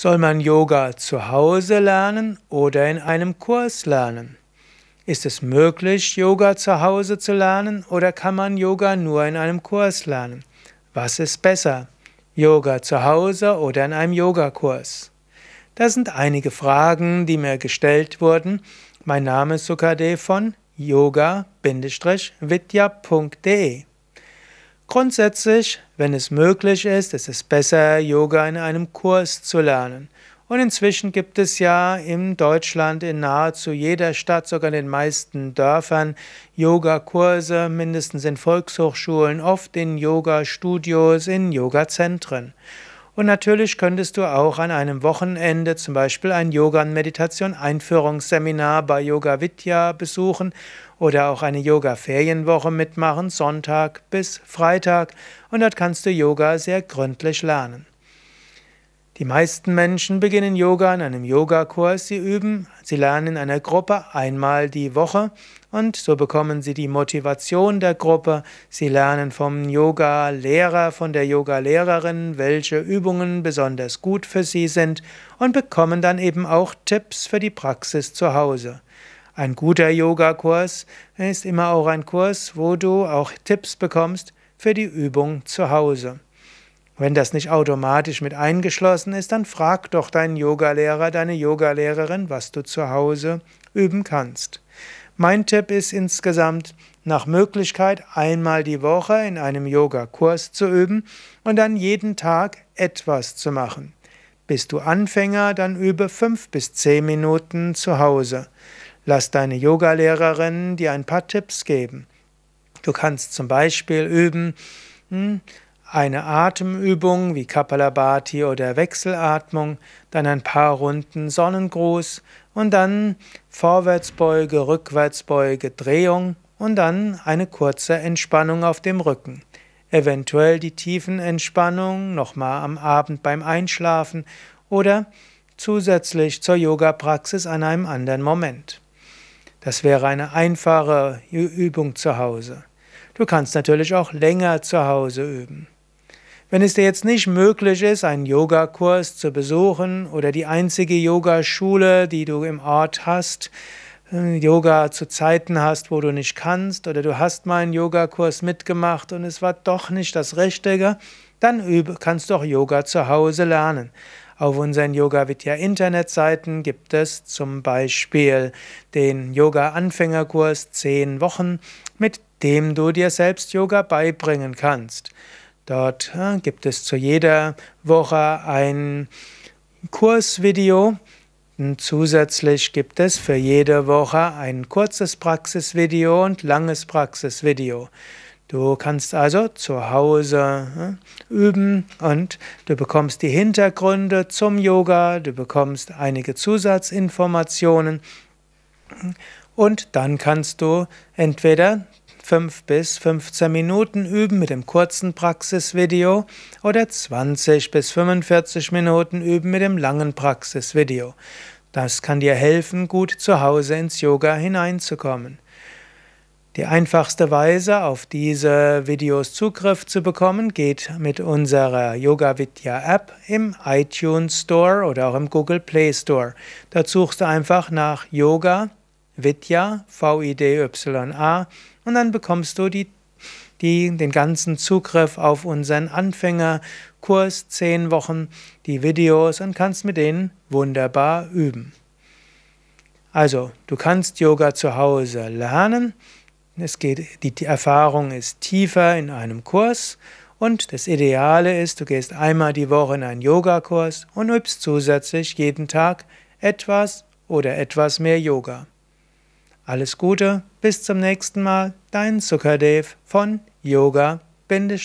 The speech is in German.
Soll man Yoga zu Hause lernen oder in einem Kurs lernen? Ist es möglich, Yoga zu Hause zu lernen oder kann man Yoga nur in einem Kurs lernen? Was ist besser? Yoga zu Hause oder in einem Yogakurs? Das sind einige Fragen, die mir gestellt wurden. Mein Name ist Sukade von yoga-vidya.de Grundsätzlich, wenn es möglich ist, ist es besser, Yoga in einem Kurs zu lernen. Und inzwischen gibt es ja in Deutschland in nahezu jeder Stadt, sogar in den meisten Dörfern, Yogakurse, mindestens in Volkshochschulen, oft in Yoga-Studios, in Yoga-Zentren. Und natürlich könntest du auch an einem Wochenende zum Beispiel ein Yoga- und Meditation-Einführungsseminar bei Yoga Vidya besuchen oder auch eine Yoga-Ferienwoche mitmachen, Sonntag bis Freitag. Und dort kannst du Yoga sehr gründlich lernen. Die meisten Menschen beginnen Yoga in einem Yogakurs. Sie üben, sie lernen in einer Gruppe einmal die Woche und so bekommen sie die Motivation der Gruppe. Sie lernen vom Yoga-Lehrer, von der Yoga-Lehrerin, welche Übungen besonders gut für sie sind und bekommen dann eben auch Tipps für die Praxis zu Hause. Ein guter Yogakurs ist immer auch ein Kurs, wo du auch Tipps bekommst für die Übung zu Hause. Wenn das nicht automatisch mit eingeschlossen ist, dann frag doch deinen Yogalehrer, deine Yogalehrerin, was du zu Hause üben kannst. Mein Tipp ist insgesamt, nach Möglichkeit einmal die Woche in einem Yogakurs zu üben und dann jeden Tag etwas zu machen. Bist du Anfänger, dann übe fünf bis zehn Minuten zu Hause. Lass deine Yogalehrerin dir ein paar Tipps geben. Du kannst zum Beispiel üben, hm, eine Atemübung wie Kapalabhati oder Wechselatmung, dann ein paar Runden Sonnengruß und dann Vorwärtsbeuge, Rückwärtsbeuge, Drehung und dann eine kurze Entspannung auf dem Rücken. Eventuell die Tiefenentspannung nochmal am Abend beim Einschlafen oder zusätzlich zur Yoga-Praxis an einem anderen Moment. Das wäre eine einfache Übung zu Hause. Du kannst natürlich auch länger zu Hause üben. Wenn es dir jetzt nicht möglich ist, einen Yogakurs zu besuchen oder die einzige Yogaschule, die du im Ort hast, äh, Yoga zu Zeiten hast, wo du nicht kannst, oder du hast mal einen Yogakurs mitgemacht und es war doch nicht das Richtige, dann kannst du auch Yoga zu Hause lernen. Auf unseren Yoga Vidya Internetseiten gibt es zum Beispiel den Yoga Anfängerkurs 10 Wochen, mit dem du dir selbst Yoga beibringen kannst. Dort äh, gibt es zu jeder Woche ein Kursvideo. Und zusätzlich gibt es für jede Woche ein kurzes Praxisvideo und langes Praxisvideo. Du kannst also zu Hause äh, üben und du bekommst die Hintergründe zum Yoga, du bekommst einige Zusatzinformationen und dann kannst du entweder 5 bis 15 Minuten üben mit dem kurzen Praxisvideo oder 20 bis 45 Minuten üben mit dem langen Praxisvideo. Das kann dir helfen, gut zu Hause ins Yoga hineinzukommen. Die einfachste Weise, auf diese Videos Zugriff zu bekommen, geht mit unserer Yoga Vidya App im iTunes Store oder auch im Google Play Store. Da suchst du einfach nach Yoga Vidya, V-I-D-Y-A, und dann bekommst du die, die, den ganzen Zugriff auf unseren Anfängerkurs, 10 Wochen, die Videos und kannst mit denen wunderbar üben. Also, du kannst Yoga zu Hause lernen. Es geht, die Erfahrung ist tiefer in einem Kurs und das Ideale ist, du gehst einmal die Woche in einen Yogakurs und übst zusätzlich jeden Tag etwas oder etwas mehr Yoga. Alles Gute, bis zum nächsten Mal, dein Zuckerdev von yoga-vidya.de